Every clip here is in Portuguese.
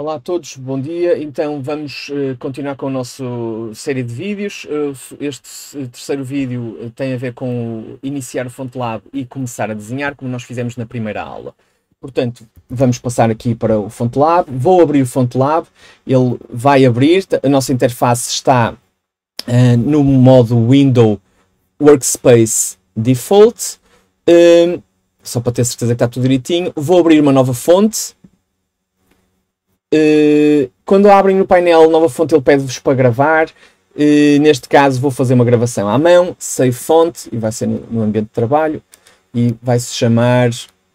Olá a todos, bom dia. Então vamos uh, continuar com a nossa série de vídeos. Uh, este eh, terceiro vídeo tem a ver com iniciar o FontLab e começar a desenhar, como nós fizemos na primeira aula. Portanto, vamos passar aqui para o FontLab. Vou abrir o FontLab, ele vai abrir. A nossa interface está no modo Window Workspace Default. só para ter certeza que está tudo direitinho. Vou abrir uma nova fonte eh, quando abrem no painel nova fonte, ele pede-vos para gravar. Uh, neste caso, vou fazer uma gravação à mão, sei fonte, e vai ser no, no ambiente de trabalho, e vai se chamar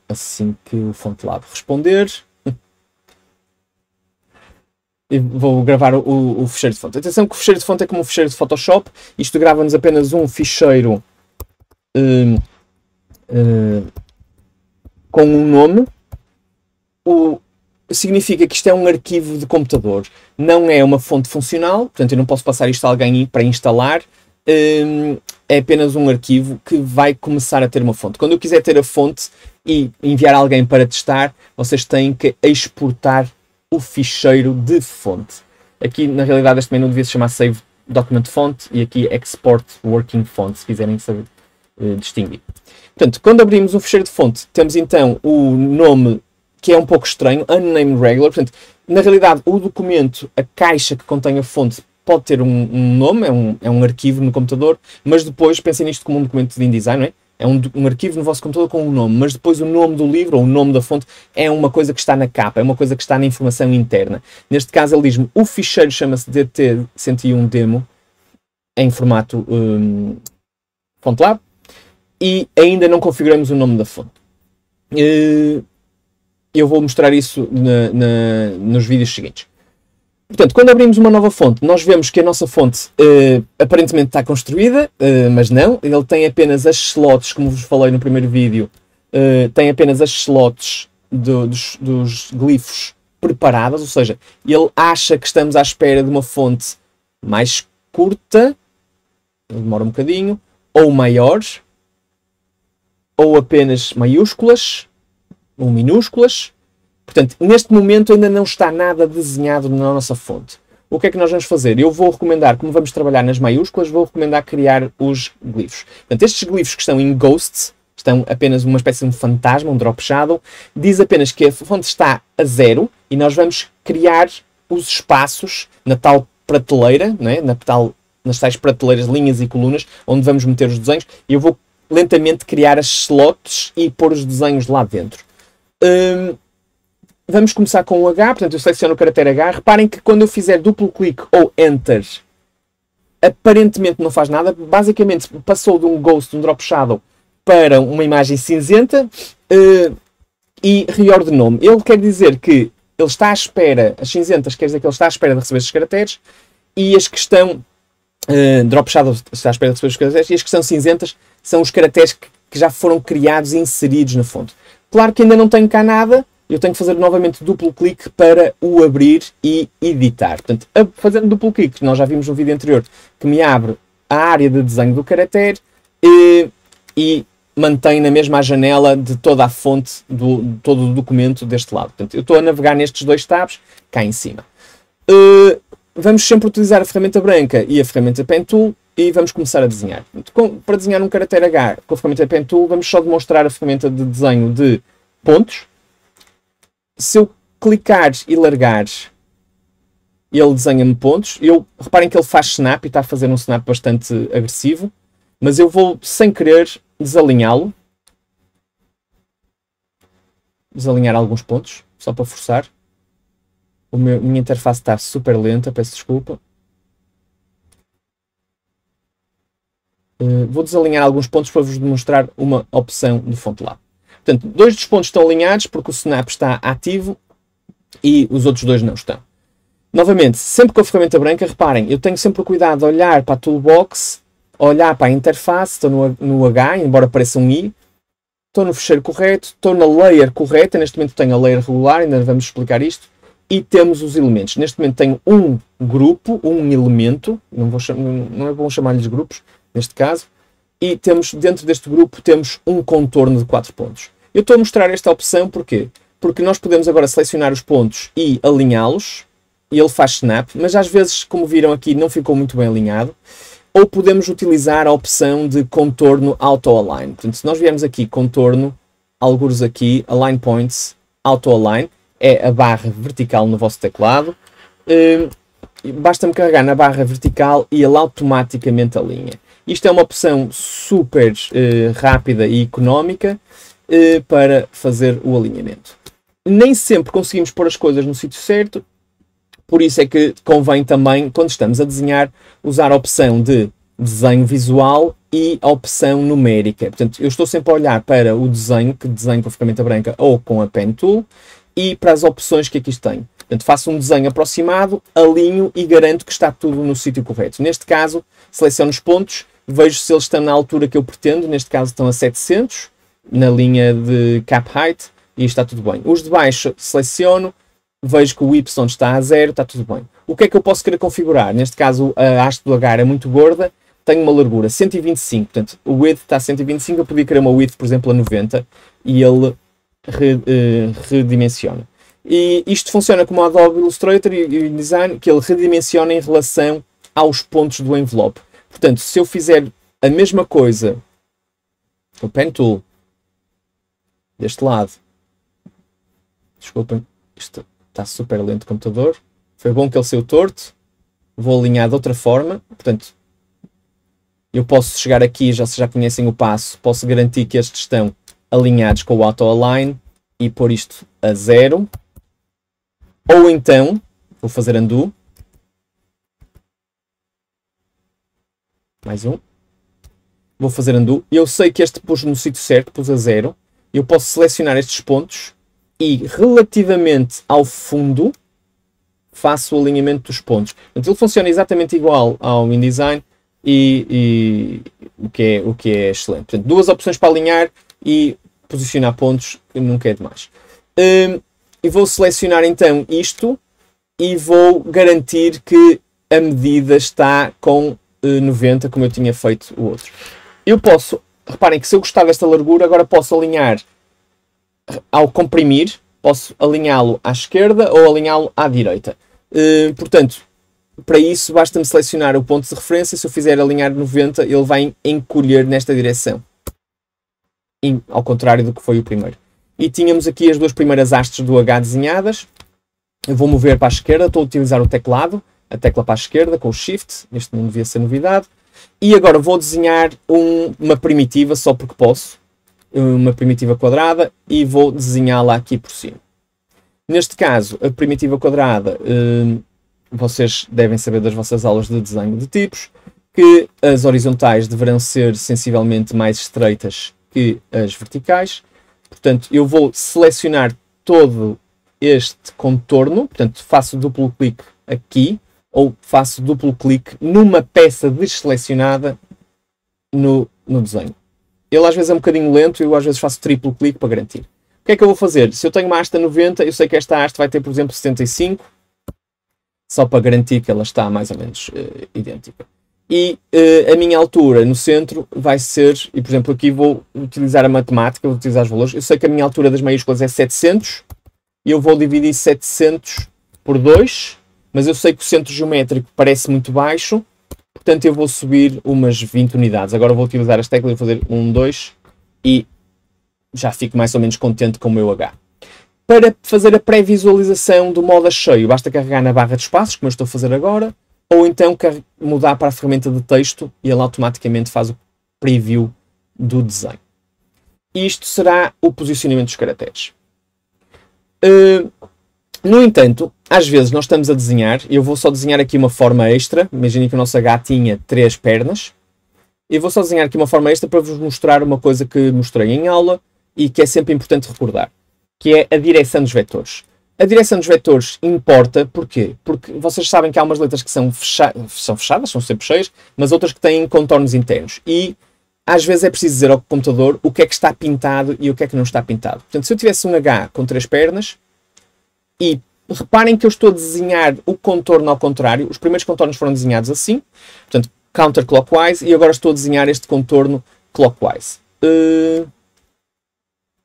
assim que o FontLab responder. e vou gravar o, o, ficheiro de fonte. Atenção que o ficheiro de fonte é como o ficheiro de Photoshop, isto grava-nos apenas um ficheiro uh, com um nome. O, significa que isto é um arquivo de computador, não é uma fonte funcional, portanto eu não posso passar isto a alguém para instalar, hum, é apenas um arquivo que vai começar a ter uma fonte. Quando eu quiser ter a fonte e enviar alguém para testar, vocês têm que exportar o ficheiro de fonte. Aqui, na realidade, este não devia se chamar Save Document Font e aqui é Export Working Font, se quiserem saber uh, distinguir. Portanto, quando abrimos um ficheiro de fonte, temos então o nome que é um pouco estranho, unnamed regular, portanto, na realidade, o documento, a caixa que contém a fonte, pode ter um, um nome, é um, é um arquivo no computador, mas depois pensem nisto como um documento de InDesign, não é? É um, um, arquivo no vosso computador com um nome, mas depois o nome do livro ou o nome da fonte é uma coisa que está na capa, é uma coisa que está na informação interna. Neste caso, ele diz-me: o ficheiro chama-se DT101 Demo em formato um, FontLab e ainda não configuramos o nome da fonte. Uh, eu vou mostrar isso na, na, nos vídeos seguintes. Portanto, quando abrimos uma nova fonte, nós vemos que a nossa fonte uh, aparentemente está construída, uh, mas não. Ele tem apenas as slots, como vos falei no primeiro vídeo, uh, tem apenas as slots do, dos, dos, glifos preparadas, ou seja, ele acha que estamos à espera de uma fonte mais curta, demora um bocadinho, ou maiores ou apenas maiúsculas, ou minúsculas. Portanto, neste momento ainda não está nada desenhado na nossa fonte. O que é que nós vamos fazer? Eu vou recomendar, como vamos trabalhar nas maiúsculas, vou recomendar criar os glifos. Portanto, estes glifos que estão em Ghosts, estão apenas uma espécie de um fantasma, um drop shadow, diz apenas que a fonte está a zero e nós vamos criar os espaços na tal prateleira, não é? na tal, nas tais prateleiras, linhas e colunas, onde vamos meter os desenhos, e eu vou lentamente criar as slots e pôr os desenhos lá dentro. Um, vamos começar com o H, portanto eu seleciono o caractere H. Reparem que quando eu fizer duplo clique ou Enter, aparentemente não faz nada. Basicamente passou de um Ghost, de um Drop Shadow, para uma imagem cinzenta uh, e reordenou-me. Ele quer dizer que ele está à espera, as cinzentas quer dizer que ele está à espera de receber estes caracteres e as que estão uh, drop shadow está à espera de receber os caracteres e as que são cinzentas são os caracteres que, que já foram criados e inseridos na fonte. Claro que ainda não tenho cá nada, eu tenho que fazer novamente duplo clique para o abrir e editar. Portanto, fazendo duplo clique, nós já vimos no vídeo anterior, que me abre a área de desenho do caractere e, eh, e mantém na mesma janela de toda a fonte, do, todo o documento deste lado. Portanto, eu estou a navegar nestes dois tabs, cá em cima. Uh, vamos sempre utilizar a ferramenta branca e a ferramenta Pen Tool e vamos começar a desenhar. para desenhar um caractere H com a ferramenta Pen Tool, vamos só demonstrar a ferramenta de desenho de pontos. Se eu clicar e largar, ele desenha-me pontos. Eu, reparem que ele faz snap e está a fazer um snap bastante agressivo, mas eu vou, sem querer, desalinhá-lo. Desalinhar alguns pontos, só para forçar. O meu, minha interface está super lenta, peço desculpa. Eh, vou desalinhar alguns pontos para vos demonstrar uma opção de fonte lá. Portanto, dois dos pontos estão alinhados porque o Snap está ativo e os outros dois não estão. Novamente, sempre com a ferramenta branca, reparem, eu tenho sempre o cuidado de olhar para a toolbox, olhar para a interface, estou no, no H, embora pareça um I, estou no fecheiro correto, estou na layer correta, neste momento tenho a layer regular, ainda vamos explicar isto, e temos os elementos. Neste momento tenho um grupo, um elemento, não, vou, não é bom chamar-lhes grupos, neste caso, e temos dentro deste grupo temos um contorno de 4 pontos. Eu estou a mostrar esta opção porquê? Porque nós podemos agora selecionar os pontos e alinhá-los, e ele faz snap, mas às vezes, como viram aqui, não ficou muito bem alinhado. Ou podemos utilizar a opção de contorno auto-align. Portanto, se nós viermos aqui contorno, alguns aqui, align points, auto-align, é a barra vertical no vosso teclado. Hum, basta-me carregar na barra vertical e ele automaticamente alinha. Isto é uma opção super eh, rápida e económica eh, para fazer o alinhamento. Nem sempre conseguimos pôr as coisas no sítio certo, por isso é que convém também, quando estamos a desenhar, usar a opção de desenho visual e a opção numérica. Portanto, eu estou sempre a olhar para o desenho, que desenho com a ferramenta branca ou com a Pen Tool, e para as opções que aqui tem. Portanto, faço um desenho aproximado, alinho e garanto que está tudo no sítio correto. Neste caso, seleciono os pontos vejo se eles estão na altura que eu pretendo, neste caso estão a 700, na linha de cap height, e está tudo bem. Os de baixo seleciono, vejo que o Y está a zero, está tudo bem. O que é que eu posso querer configurar? Neste caso, a haste do H é muito gorda, tenho uma largura 125, portanto, o width está a 125, eu podia querer uma width, por exemplo, a 90, e ele eh, redimensiona. E isto funciona como o Adobe Illustrator e Design, que ele redimensiona em relação aos pontos do envelope. Portanto, se eu fizer a mesma coisa com o Pen Tool deste lado, desculpem, isto está super lento o computador. Foi bom que ele saiu torto. Vou alinhar de outra forma. Portanto, eu posso chegar aqui, já se já conhecem o passo, posso garantir que estes estão alinhados com o auto-align e pôr isto a zero. Ou então, vou fazer undo, Mais um. Vou fazer undo. Eu sei que este pus no sítio certo, pus a zero. Eu posso selecionar estes pontos e relativamente ao fundo faço o alinhamento dos pontos. Portanto, ele funciona exatamente igual ao InDesign e, e o, que é, o que é excelente. Portanto, duas opções para alinhar e posicionar pontos nunca é demais. Um, e vou selecionar então isto e vou garantir que a medida está com 90, como eu tinha feito o outro. Eu posso, reparem que se eu gostar desta largura, agora posso alinhar ao comprimir, posso alinhá-lo à esquerda ou alinhá-lo à direita. Uh, portanto, para isso basta-me selecionar o ponto de referência, se eu fizer alinhar 90, ele vai encolher nesta direção. E, ao contrário do que foi o primeiro. E tínhamos aqui as duas primeiras hastes do H desenhadas. Eu vou mover para a esquerda, estou a utilizar o teclado a tecla para a esquerda com o Shift, neste mundo devia ser novidade. E agora vou desenhar um, uma primitiva, só porque posso, uma primitiva quadrada, e vou desenhá-la aqui por cima. Neste caso, a primitiva quadrada, hum, vocês devem saber das vossas aulas de desenho de tipos, que as horizontais deverão ser sensivelmente mais estreitas que as verticais. Portanto, eu vou selecionar todo este contorno, portanto faço duplo clique aqui ou faço duplo clique numa peça deselecionada no, no desenho. Ele às vezes é um bocadinho lento e eu às vezes faço triplo clique para garantir. O que é que eu vou fazer? Se eu tenho uma haste 90, eu sei que esta haste vai ter, por exemplo, 75, só para garantir que ela está mais ou menos uh, idêntica. E uh, a minha altura no centro vai ser, e por exemplo aqui vou utilizar a matemática, vou utilizar os valores, eu sei que a minha altura das maiúsculas é 700, e eu vou dividir 700 por 2, mas eu sei que o centro geométrico parece muito baixo, portanto eu vou subir umas 20 unidades. Agora vou utilizar as teclas e fazer 1, 2 e já fico mais ou menos contente com o meu H. Para fazer a pré-visualização do modo a cheio, basta carregar na barra de espaços, como eu estou a fazer agora, ou então mudar para a ferramenta de texto e ele automaticamente faz o preview do desenho. Isto será o posicionamento dos caracteres. Uh, no entanto, às vezes nós estamos a desenhar, e eu vou só desenhar aqui uma forma extra, imaginem que o nosso H tinha três pernas, eu vou só desenhar aqui uma forma extra para vos mostrar uma coisa que mostrei em aula e que é sempre importante recordar, que é a direção dos vetores. A direção dos vetores importa, porquê? Porque vocês sabem que há umas letras que são, fecha são fechadas, são sempre cheias, mas outras que têm contornos internos. E às vezes é preciso dizer ao computador o que é que está pintado e o que é que não está pintado. Portanto, se eu tivesse um H com três pernas e Reparem que eu estou a desenhar o contorno ao contrário. Os primeiros contornos foram desenhados assim, portanto, counterclockwise, e agora estou a desenhar este contorno clockwise. Uh,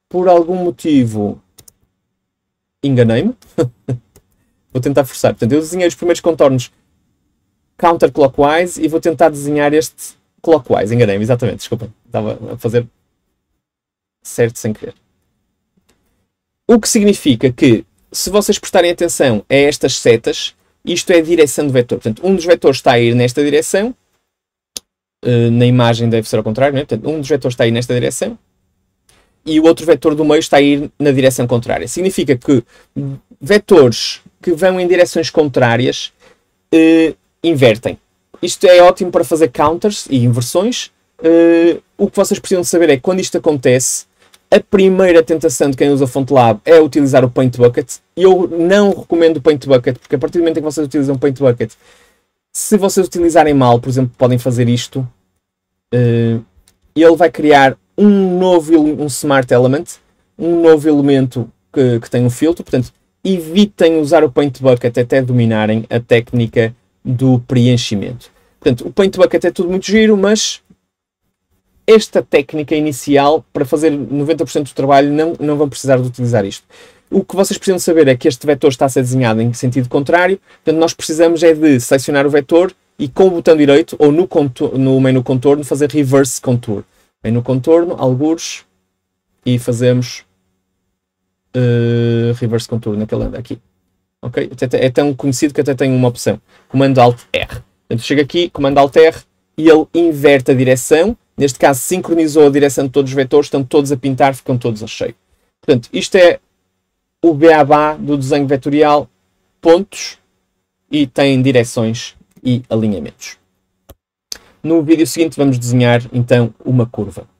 por algum motivo, enganei-me. vou tentar forçar. Portanto, eu desenhei os primeiros contornos counterclockwise e vou tentar desenhar este clockwise. Enganei-me, exatamente, desculpem. Estava a fazer certo sem querer. O que significa que se vocês prestarem atenção a estas setas, isto é a direção do vetor. Portanto, um dos vetores está a ir nesta direção. Uh, na imagem deve ser ao contrário, né? Portanto, um dos vetores está a ir nesta direção e o outro vetor do meio está a ir na direção contrária. Significa que vetores que vão em direções contrárias uh, invertem. Isto é ótimo para fazer counters e inversões. Uh, o que vocês precisam saber é que quando isto acontece, a primeira tentação de quem usa FontLab é utilizar o Paint Bucket. Eu não recomendo o Paint Bucket, porque a partir do momento em que vocês utilizam o Paint Bucket, se vocês utilizarem mal, por exemplo, podem fazer isto. Uh, ele vai criar um novo um Smart Element, um novo elemento que, que tem um filtro. Portanto, evitem usar o Paint Bucket até dominarem a técnica do preenchimento. Portanto, o Paint Bucket é tudo muito giro, mas esta técnica inicial, para fazer 90% do trabalho, não, não vão precisar de utilizar isto. O que vocês precisam saber é que este vetor está a ser desenhado em sentido contrário, portanto nós precisamos é de selecionar o vetor e com o botão direito ou no, no menu contorno fazer reverse contour. Menu contorno, algures e fazemos uh, reverse contour naquela aqui. Ok? É tão conhecido que até tem uma opção. Comando Alt R. Portanto, chega aqui, comando Alt R e ele inverte a direção Neste caso, sincronizou a direção de todos os vetores, estão todos a pintar, ficam todos a cheio. Portanto, isto é o beabá do desenho vetorial, pontos e tem direções e alinhamentos. No vídeo seguinte vamos desenhar então uma curva.